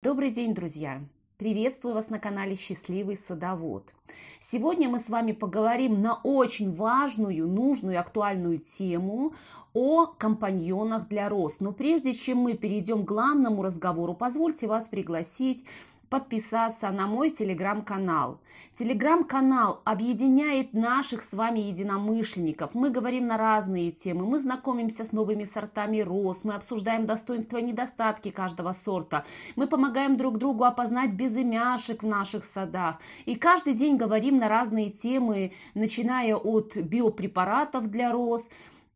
Добрый день, друзья! Приветствую вас на канале «Счастливый садовод». Сегодня мы с вами поговорим на очень важную, нужную и актуальную тему о компаньонах для роста. Но прежде чем мы перейдем к главному разговору, позвольте вас пригласить подписаться на мой телеграм-канал. Телеграм-канал объединяет наших с вами единомышленников. Мы говорим на разные темы, мы знакомимся с новыми сортами роз, мы обсуждаем достоинства и недостатки каждого сорта, мы помогаем друг другу опознать безымяшек в наших садах. И каждый день говорим на разные темы, начиная от биопрепаратов для роз,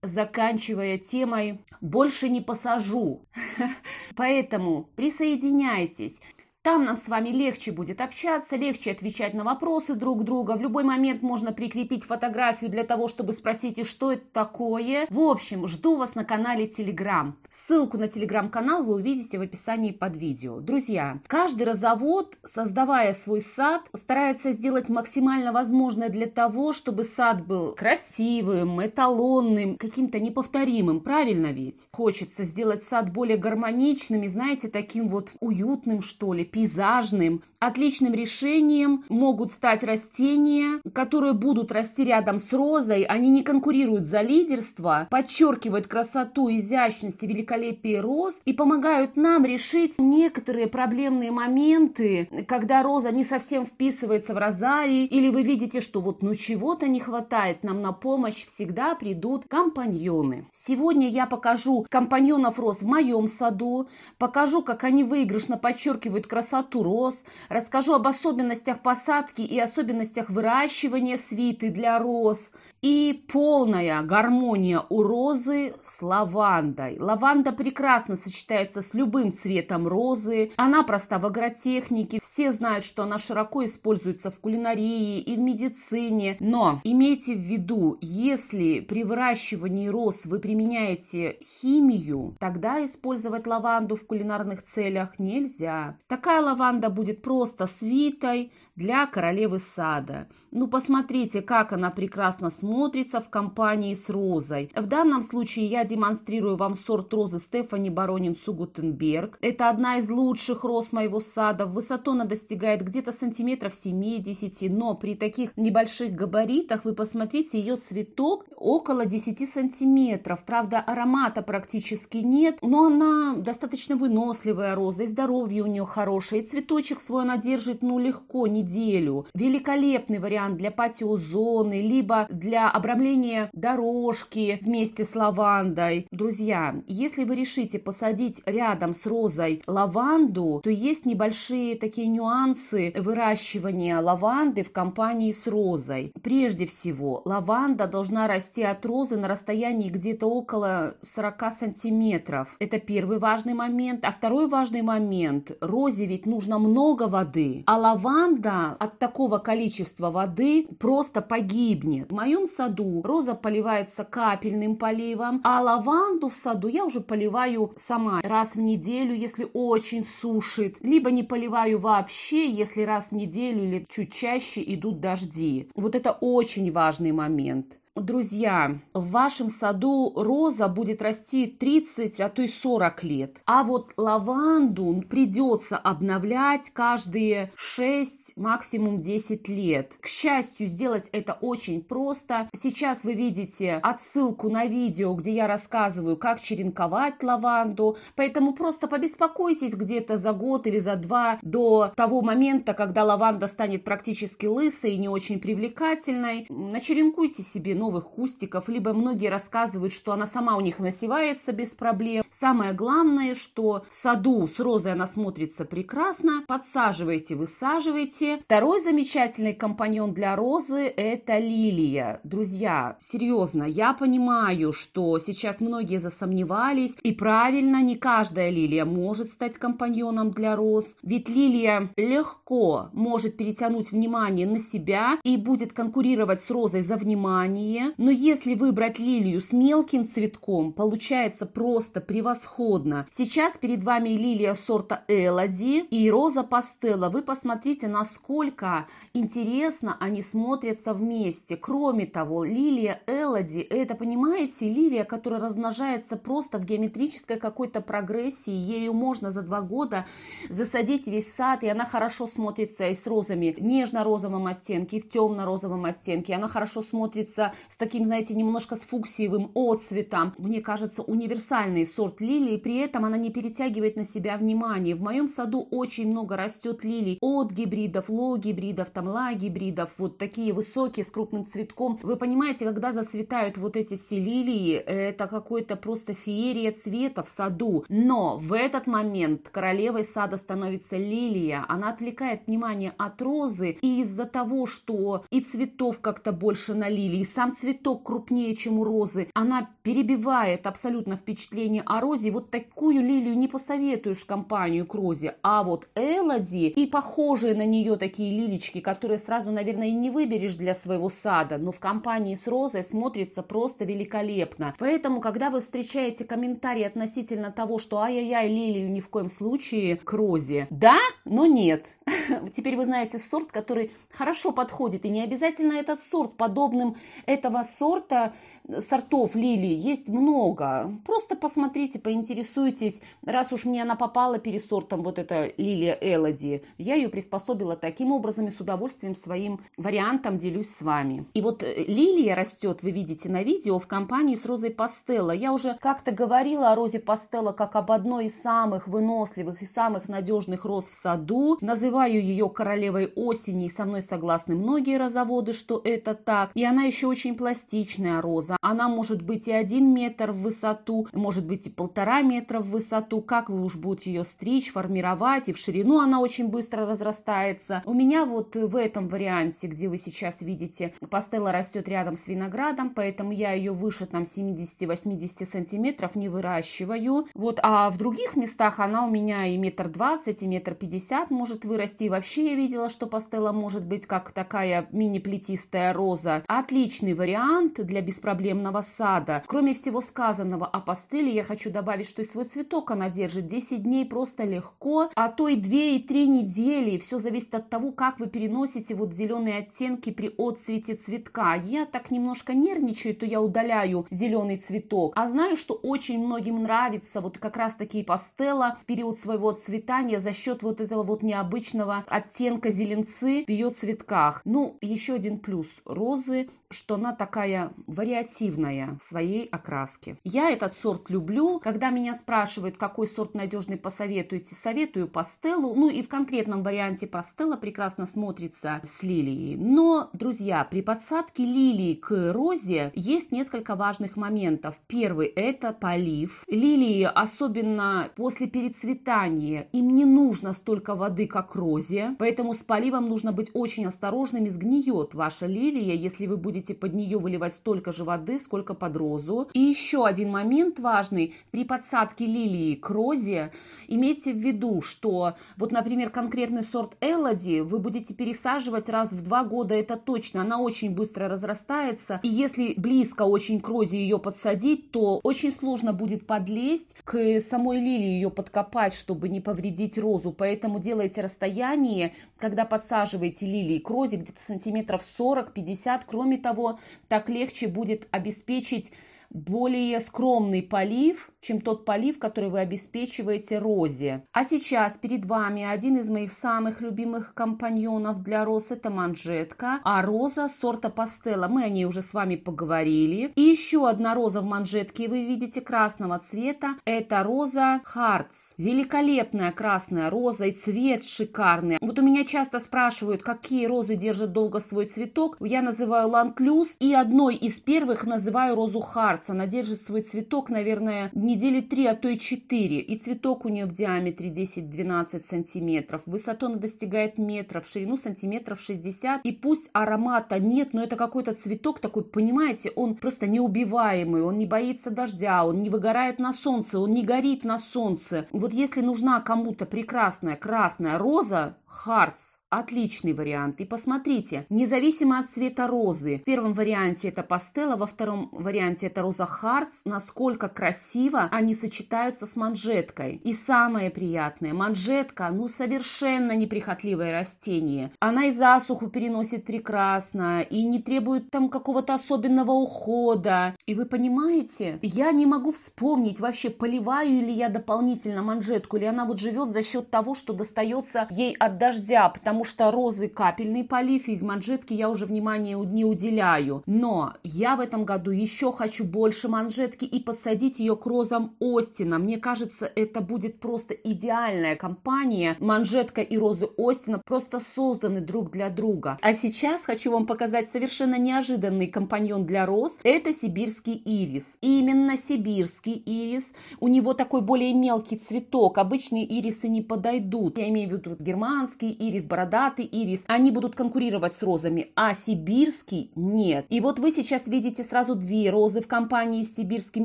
заканчивая темой «больше не посажу». Поэтому присоединяйтесь. Там нам с вами легче будет общаться, легче отвечать на вопросы друг друга. В любой момент можно прикрепить фотографию для того, чтобы спросить, и что это такое. В общем, жду вас на канале Telegram. Ссылку на телеграм-канал вы увидите в описании под видео. Друзья, каждый разовод, создавая свой сад, старается сделать максимально возможное для того, чтобы сад был красивым, эталонным, каким-то неповторимым. Правильно ведь? Хочется сделать сад более гармоничным и, знаете, таким вот уютным, что ли, пейзажным. Отличным решением могут стать растения, которые будут расти рядом с розой. Они не конкурируют за лидерство, подчеркивают красоту, изящность и великолепие роз и помогают нам решить некоторые проблемные моменты, когда роза не совсем вписывается в розарий, или вы видите, что вот ну чего-то не хватает, нам на помощь всегда придут компаньоны. Сегодня я покажу компаньонов роз в моем саду, покажу, как они выигрышно подчеркивают красоту красоту роз, расскажу об особенностях посадки и особенностях выращивания свиты для роз. И полная гармония у розы с лавандой. Лаванда прекрасно сочетается с любым цветом розы. Она проста в агротехнике. Все знают, что она широко используется в кулинарии и в медицине. Но имейте в виду, если при выращивании роз вы применяете химию, тогда использовать лаванду в кулинарных целях нельзя. Такая Такая лаванда будет просто свитой для королевы сада. Ну, посмотрите, как она прекрасно смотрится в компании с розой. В данном случае я демонстрирую вам сорт розы Стефани Баронин Цугутенберг. Это одна из лучших роз моего сада. В высоту она достигает где-то сантиметров 7-10, но при таких небольших габаритах вы посмотрите, ее цветок около 10 сантиметров. Правда, аромата практически нет, но она достаточно выносливая роза и здоровье у нее хорошее хорошая, и цветочек свой она держит, ну, легко, неделю. Великолепный вариант для патио зоны либо для обрамления дорожки вместе с лавандой. Друзья, если вы решите посадить рядом с розой лаванду, то есть небольшие такие нюансы выращивания лаванды в компании с розой. Прежде всего, лаванда должна расти от розы на расстоянии где-то около 40 сантиметров. Это первый важный момент. А второй важный момент – розе ведь нужно много воды, а лаванда от такого количества воды просто погибнет. В моем саду роза поливается капельным поливом, а лаванду в саду я уже поливаю сама раз в неделю, если очень сушит, либо не поливаю вообще, если раз в неделю или чуть чаще идут дожди. Вот это очень важный момент. Друзья, в вашем саду роза будет расти 30, а то и 40 лет. А вот лаванду придется обновлять каждые 6, максимум 10 лет. К счастью, сделать это очень просто. Сейчас вы видите отсылку на видео, где я рассказываю, как черенковать лаванду. Поэтому просто побеспокойтесь где-то за год или за два до того момента, когда лаванда станет практически лысой и не очень привлекательной. Начеренкуйте себе, новых кустиков, либо многие рассказывают, что она сама у них насевается без проблем. Самое главное, что в саду с розой она смотрится прекрасно. Подсаживайте, высаживайте. Второй замечательный компаньон для розы – это лилия. Друзья, серьезно, я понимаю, что сейчас многие засомневались, и правильно, не каждая лилия может стать компаньоном для роз, ведь лилия легко может перетянуть внимание на себя и будет конкурировать с розой за внимание, красивее. Но если выбрать лилию с мелким цветком, получается просто превосходно. Сейчас перед вами лилия сорта Элоди и роза пастела. Вы посмотрите, насколько интересно они смотрятся вместе. Кроме того, лилия Элоди, это, понимаете, лилия, которая размножается просто в геометрической какой-то прогрессии. Ею можно за два года засадить весь сад, и она хорошо смотрится и с розами нежно розовым оттенке, и в темно-розовом оттенке. Она хорошо смотрится с таким, знаете, немножко с фуксиевым отцветом. Мне кажется, универсальный сорт лилии, при этом она не перетягивает на себя внимание. В моем саду очень много растет лилий от гибридов, ло-гибридов, там ла-гибридов, вот такие высокие с крупным цветком. Вы понимаете, когда зацветают вот эти все лилии, это какой-то просто феерия цвета в саду. Но в этот момент королевой сада становится лилия. Она отвлекает внимание от розы, и из-за того, что и цветов как-то больше налили, и сам цветок крупнее, чем у розы. Она перебивает абсолютно впечатление о розе. Вот такую лилию не посоветуешь компанию к розе. А вот Элоди и похожие на нее такие лилечки, которые сразу, наверное, и не выберешь для своего сада, но в компании с розой смотрится просто великолепно. Поэтому, когда вы встречаете комментарии относительно того, что ай-яй-яй, лилию ни в коем случае к розе, да, но нет. Теперь вы знаете сорт, который хорошо подходит, и не обязательно этот сорт подобным этому этого сорта, э, сортов лилии есть много. Просто посмотрите, поинтересуйтесь. Раз уж мне она попала пересортом, вот эта лилия Элоди, я ее приспособила таким образом и с удовольствием своим вариантом делюсь с вами. И вот э, лилия растет, вы видите на видео, в компании с розой пастелла. Я уже как-то говорила о розе пастелла как об одной из самых выносливых и самых надежных роз в саду. Называю ее королевой осени, и со мной согласны многие розоводы, что это так. И она еще очень очень пластичная роза. Она может быть и один метр в высоту, может быть и полтора метра в высоту. Как вы уж будете ее стричь, формировать, и в ширину она очень быстро разрастается. У меня вот в этом варианте, где вы сейчас видите, пастела растет рядом с виноградом, поэтому я ее выше там 70-80 сантиметров не выращиваю. Вот, а в других местах она у меня и метр двадцать, и метр пятьдесят может вырасти. И вообще я видела, что пастела может быть как такая мини-плетистая роза. Отличный вариант вариант для беспроблемного сада. Кроме всего сказанного о пастели, я хочу добавить, что и свой цветок она держит 10 дней просто легко, а то и 2 и 3 недели. Все зависит от того, как вы переносите вот зеленые оттенки при отцвете цветка. Я так немножко нервничаю, то я удаляю зеленый цветок. А знаю, что очень многим нравится вот как раз таки пастела в период своего цветания за счет вот этого вот необычного оттенка зеленцы в ее цветках. Ну, еще один плюс розы, что она такая вариативная в своей окраске. Я этот сорт люблю. Когда меня спрашивают, какой сорт надежный посоветуете, советую пастеллу. Ну и в конкретном варианте пастелла прекрасно смотрится с лилией. Но, друзья, при подсадке лилии к розе есть несколько важных моментов. Первый – это полив. Лилии, особенно после перецветания, им не нужно столько воды, как розе. Поэтому с поливом нужно быть очень осторожными. Сгниет ваша лилия, если вы будете поддерживать под нее выливать столько же воды, сколько под розу. И еще один момент важный. При подсадке лилии к розе имейте в виду, что вот, например, конкретный сорт Элоди вы будете пересаживать раз в два года, это точно. Она очень быстро разрастается. И если близко очень к розе ее подсадить, то очень сложно будет подлезть к самой лилии ее подкопать, чтобы не повредить розу. Поэтому делайте расстояние когда подсаживаете лилии к розе где-то сантиметров 40-50. Кроме того, так легче будет обеспечить более скромный полив, чем тот полив, который вы обеспечиваете розе. А сейчас перед вами один из моих самых любимых компаньонов для роз – это манжетка, а роза сорта пастела, мы о ней уже с вами поговорили. И еще одна роза в манжетке, вы видите, красного цвета – это роза Хартс. Великолепная красная роза и цвет шикарный. Вот у меня часто спрашивают, какие розы держат долго свой цветок. Я называю ланклюз и одной из первых называю розу Хартс разрастаться. Она держит свой цветок, наверное, недели три, а то и четыре. И цветок у нее в диаметре 10-12 сантиметров. Высоту она достигает метров, ширину сантиметров 60. И пусть аромата нет, но это какой-то цветок такой, понимаете, он просто неубиваемый, он не боится дождя, он не выгорает на солнце, он не горит на солнце. Вот если нужна кому-то прекрасная красная роза, Хартс – отличный вариант. И посмотрите, независимо от цвета розы, в первом варианте это пастела, во втором варианте это роза Хартс, насколько красиво они сочетаются с манжеткой. И самое приятное, манжетка, ну, совершенно неприхотливое растение. Она и засуху переносит прекрасно, и не требует там какого-то особенного ухода. И вы понимаете, я не могу вспомнить вообще, поливаю ли я дополнительно манжетку, или она вот живет за счет того, что достается ей от дождя, потому что розы капельный полив, и манжетки я уже внимания не уделяю. Но я в этом году еще хочу больше манжетки и подсадить ее к розам Остина. Мне кажется, это будет просто идеальная компания. Манжетка и розы Остина просто созданы друг для друга. А сейчас хочу вам показать совершенно неожиданный компаньон для роз. Это сибирский ирис. И именно сибирский ирис. У него такой более мелкий цветок. Обычные ирисы не подойдут. Я имею в виду германский британский ирис, бородатый ирис, они будут конкурировать с розами, а сибирский нет. И вот вы сейчас видите сразу две розы в компании с сибирским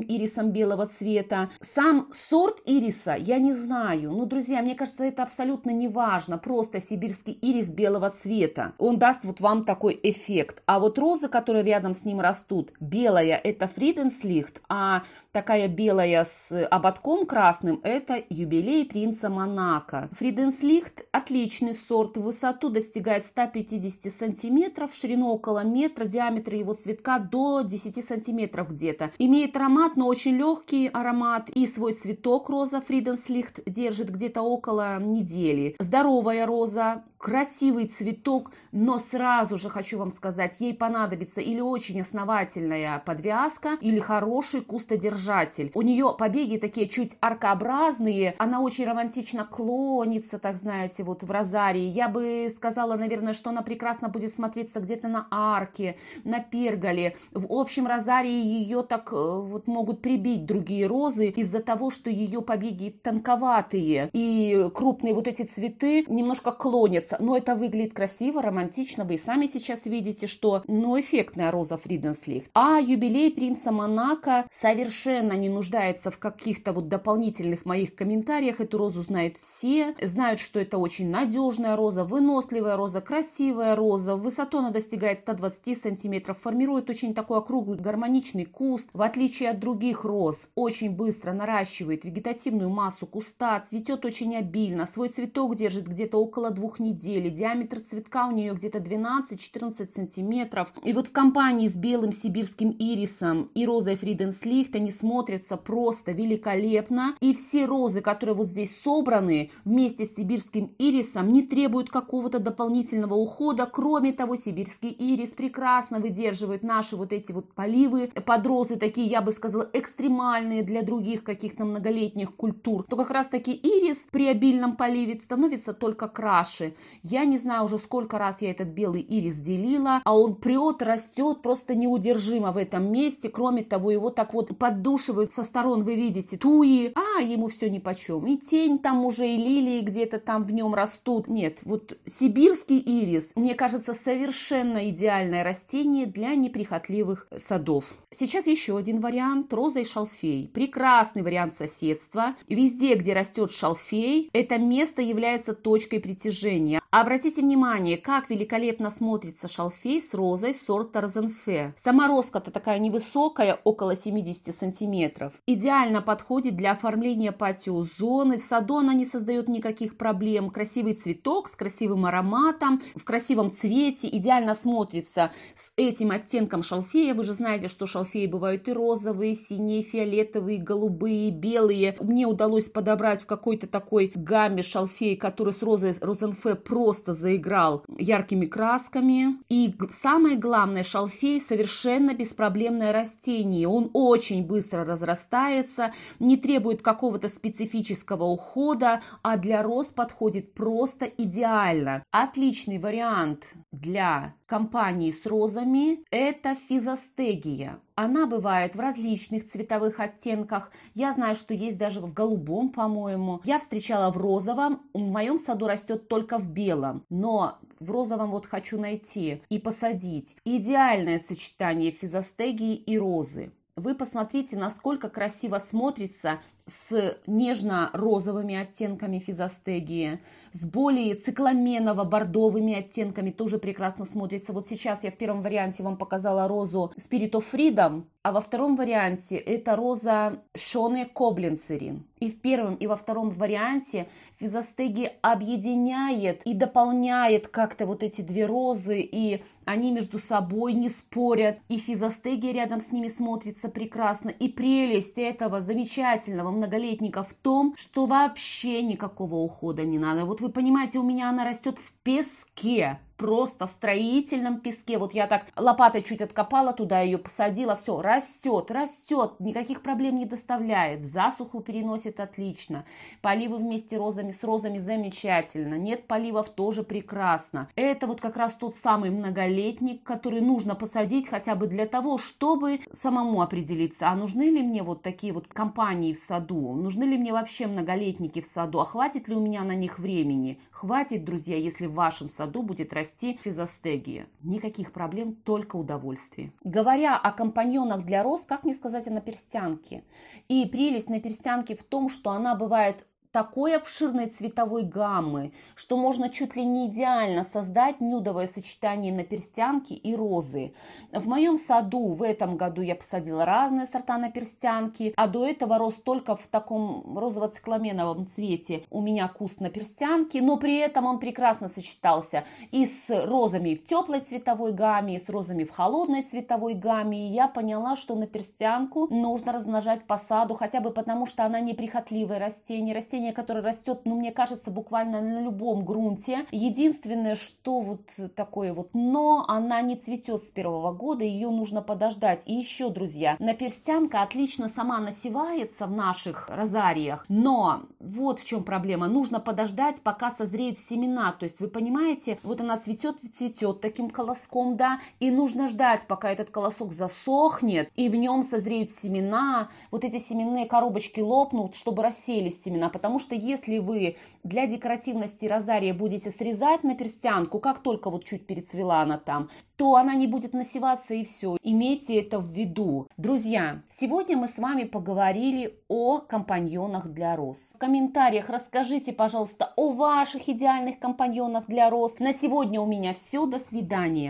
ирисом белого цвета. Сам сорт ириса я не знаю. Ну, друзья, мне кажется, это абсолютно не важно. Просто сибирский ирис белого цвета. Он даст вот вам такой эффект. А вот розы, которые рядом с ним растут, белая – это Фриденслихт, а такая белая с ободком красным – это юбилей принца Монако. Фриденслихт – отлично Необычный сорт высоту достигает 150 сантиметров, ширину около метра, диаметр его цветка до 10 сантиметров где-то. Имеет аромат, но очень легкий аромат. И свой цветок роза Фриденслихт держит где-то около недели. Здоровая роза красивый цветок, но сразу же хочу вам сказать, ей понадобится или очень основательная подвязка, или хороший кустодержатель. У нее побеги такие чуть аркообразные, она очень романтично клонится, так знаете, вот в розарии. Я бы сказала, наверное, что она прекрасно будет смотреться где-то на арке, на перголе. В общем розарии ее так э, вот могут прибить другие розы из-за того, что ее побеги тонковатые и крупные вот эти цветы немножко клонятся нравится, но это выглядит красиво, романтично. Вы и сами сейчас видите, что ну, эффектная роза Фриденслих. А юбилей принца Монако совершенно не нуждается в каких-то вот дополнительных моих комментариях. Эту розу знают все, знают, что это очень надежная роза, выносливая роза, красивая роза. Высоту она достигает 120 сантиметров, формирует очень такой округлый гармоничный куст. В отличие от других роз, очень быстро наращивает вегетативную массу куста, цветет очень обильно, свой цветок держит где-то около двух недель недели. Диаметр цветка у нее где-то 12-14 сантиметров. И вот в компании с белым сибирским ирисом и розой Фриденслихт они смотрятся просто великолепно. И все розы, которые вот здесь собраны вместе с сибирским ирисом, не требуют какого-то дополнительного ухода. Кроме того, сибирский ирис прекрасно выдерживает наши вот эти вот поливы под розы, такие, я бы сказала, экстремальные для других каких-то многолетних культур, то как раз таки ирис при обильном поливе становится только краше. Я не знаю уже сколько раз я этот белый ирис делила, а он прет, растет просто неудержимо в этом месте. Кроме того, его так вот поддушивают со сторон, вы видите, туи. А, ему все ни почем. И тень там уже, и лилии где-то там в нем растут. Нет, вот сибирский ирис, мне кажется, совершенно идеальное растение для неприхотливых садов. Сейчас еще один вариант – роза и шалфей. Прекрасный вариант соседства. Везде, где растет шалфей, это место является точкой притяжения Обратите внимание, как великолепно смотрится шалфей с розой сорта Розенфе. Сама розка-то такая невысокая, около 70 сантиметров. Идеально подходит для оформления патио-зоны. В саду она не создает никаких проблем. Красивый цветок с красивым ароматом, в красивом цвете. Идеально смотрится с этим оттенком шалфея. Вы же знаете, что шалфеи бывают и розовые, синие, фиолетовые, голубые, белые. Мне удалось подобрать в какой-то такой гамме шалфей, который с розой Розенфе про просто заиграл яркими красками. И самое главное, шалфей совершенно беспроблемное растение. Он очень быстро разрастается, не требует какого-то специфического ухода, а для роз подходит просто идеально. Отличный вариант для компании с розами – это физостегия. Она бывает в различных цветовых оттенках. Я знаю, что есть даже в голубом, по-моему. Я встречала в розовом. В моем саду растет только в белом. Но в розовом вот хочу найти и посадить. Идеальное сочетание физостегии и розы. Вы посмотрите, насколько красиво смотрится с нежно-розовыми оттенками физостегии, с более цикламеново-бордовыми оттенками тоже прекрасно смотрится. Вот сейчас я в первом варианте вам показала розу Spirit of Freedom, а во втором варианте это роза Шоне Коблинцерин. И в первом, и во втором варианте физостеги объединяет и дополняет как-то вот эти две розы, и они между собой не спорят, и физостеги рядом с ними смотрится прекрасно, и прелесть этого замечательного многолетника в том, что вообще никакого ухода не надо. Вот вы понимаете, у меня она растет в песке просто в строительном песке. Вот я так лопатой чуть откопала, туда ее посадила, все, растет, растет, никаких проблем не доставляет, засуху переносит отлично, поливы вместе розами с розами замечательно, нет поливов тоже прекрасно. Это вот как раз тот самый многолетник, который нужно посадить хотя бы для того, чтобы самому определиться, а нужны ли мне вот такие вот компании в саду, нужны ли мне вообще многолетники в саду, а хватит ли у меня на них времени? Хватит, друзья, если в вашем саду будет расти спасти физостегии. Никаких проблем, только удовольствие. Говоря о компаньонах для роз, как не сказать о наперстянке? И прелесть наперстянки в том, что она бывает такой обширной цветовой гаммы, что можно чуть ли не идеально создать нюдовое сочетание наперстянки и розы. В моем саду в этом году я посадила разные сорта наперстянки, а до этого рос только в таком розово-цикламеновом цвете у меня куст наперстянки, но при этом он прекрасно сочетался и с розами в теплой цветовой гамме, и с розами в холодной цветовой гамме, и я поняла, что наперстянку нужно размножать по саду, хотя бы потому, что она неприхотливое растение, растение растение, которое растет, ну, мне кажется, буквально на любом грунте. Единственное, что вот такое вот но, она не цветет с первого года, ее нужно подождать. И еще, друзья, наперстянка отлично сама насевается в наших розариях, но вот в чем проблема. Нужно подождать, пока созреют семена. То есть вы понимаете, вот она цветет, цветет таким колоском, да, и нужно ждать, пока этот колосок засохнет, и в нем созреют семена, вот эти семенные коробочки лопнут, чтобы расселись семена, потому Потому что если вы для декоративности розария будете срезать на перстянку, как только вот чуть перецвела она там, то она не будет насеваться и все. Имейте это в виду. Друзья, сегодня мы с вами поговорили о компаньонах для роз. В комментариях расскажите, пожалуйста, о ваших идеальных компаньонах для роз. На сегодня у меня все. До свидания.